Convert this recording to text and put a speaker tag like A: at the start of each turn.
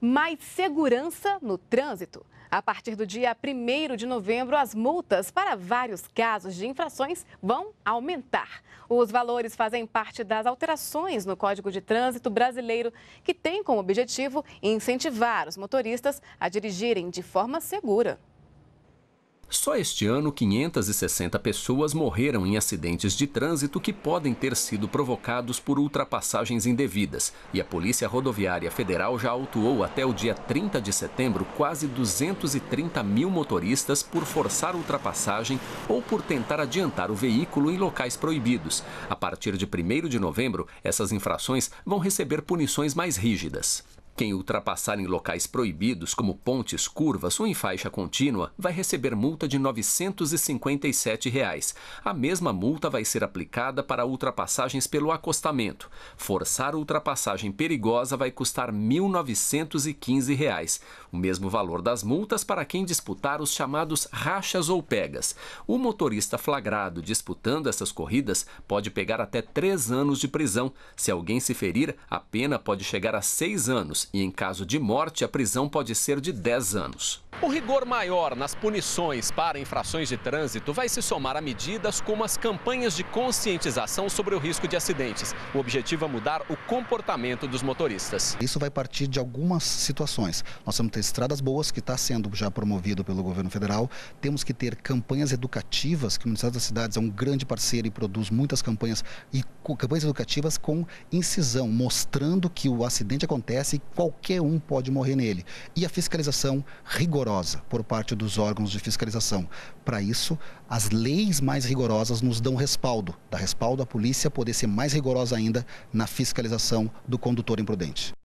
A: mais segurança no trânsito. A partir do dia 1 de novembro, as multas para vários casos de infrações vão aumentar. Os valores fazem parte das alterações no Código de Trânsito Brasileiro, que tem como objetivo incentivar os motoristas a dirigirem de forma segura.
B: Só este ano, 560 pessoas morreram em acidentes de trânsito que podem ter sido provocados por ultrapassagens indevidas. E a Polícia Rodoviária Federal já autuou até o dia 30 de setembro quase 230 mil motoristas por forçar ultrapassagem ou por tentar adiantar o veículo em locais proibidos. A partir de 1 de novembro, essas infrações vão receber punições mais rígidas. Quem ultrapassar em locais proibidos, como pontes, curvas ou em faixa contínua, vai receber multa de R$ 957. Reais. A mesma multa vai ser aplicada para ultrapassagens pelo acostamento. Forçar ultrapassagem perigosa vai custar R$ 1.915. Reais. O mesmo valor das multas para quem disputar os chamados rachas ou pegas. O motorista flagrado disputando essas corridas pode pegar até três anos de prisão. Se alguém se ferir, a pena pode chegar a seis anos e, em caso de morte, a prisão pode ser de 10 anos. O rigor maior nas punições para infrações de trânsito vai se somar a medidas como as campanhas de conscientização sobre o risco de acidentes. O objetivo é mudar o comportamento dos motoristas.
C: Isso vai partir de algumas situações. Nós temos que ter estradas boas, que está sendo já promovido pelo governo federal. Temos que ter campanhas educativas, que o Ministério das Cidades é um grande parceiro e produz muitas campanhas, e campanhas educativas com incisão, mostrando que o acidente acontece e qualquer um pode morrer nele. E a fiscalização rigorosa rigorosa por parte dos órgãos de fiscalização. Para isso, as leis mais rigorosas nos dão respaldo, dá respaldo à polícia poder ser mais rigorosa ainda na fiscalização do condutor imprudente.